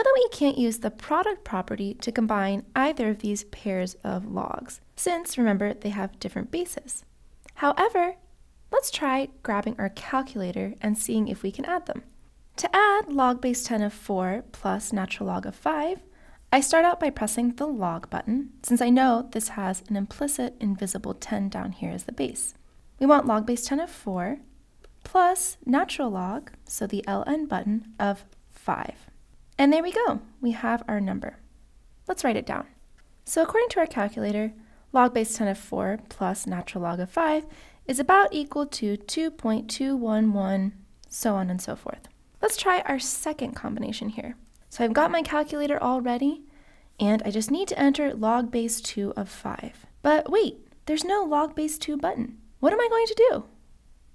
know that we can't use the product property to combine either of these pairs of logs, since remember they have different bases. However, let's try grabbing our calculator and seeing if we can add them. To add log base 10 of 4 plus natural log of 5, I start out by pressing the log button, since I know this has an implicit invisible 10 down here as the base. We want log base 10 of 4 plus natural log, so the ln button, of 5. And there we go. We have our number. Let's write it down. So according to our calculator, log base 10 of 4 plus natural log of 5 is about equal to 2.211, so on and so forth. Let's try our second combination here. So I've got my calculator all ready, and I just need to enter log base 2 of 5. But wait, there's no log base 2 button. What am I going to do?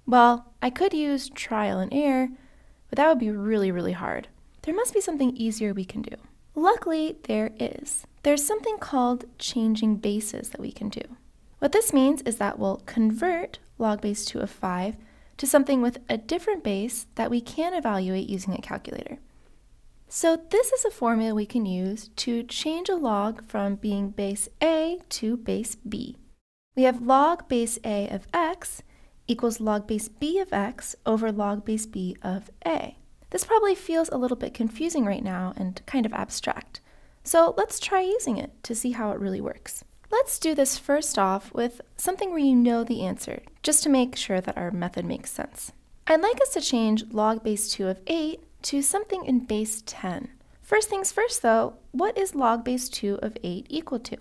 Well, I could use trial and error, but that would be really, really hard there must be something easier we can do. Luckily, there is. There's something called changing bases that we can do. What this means is that we'll convert log base 2 of 5 to something with a different base that we can evaluate using a calculator. So this is a formula we can use to change a log from being base A to base B. We have log base A of x equals log base B of x over log base B of A. This probably feels a little bit confusing right now and kind of abstract, so let's try using it to see how it really works. Let's do this first off with something where you know the answer, just to make sure that our method makes sense. I'd like us to change log base 2 of 8 to something in base 10. First things first though, what is log base 2 of 8 equal to?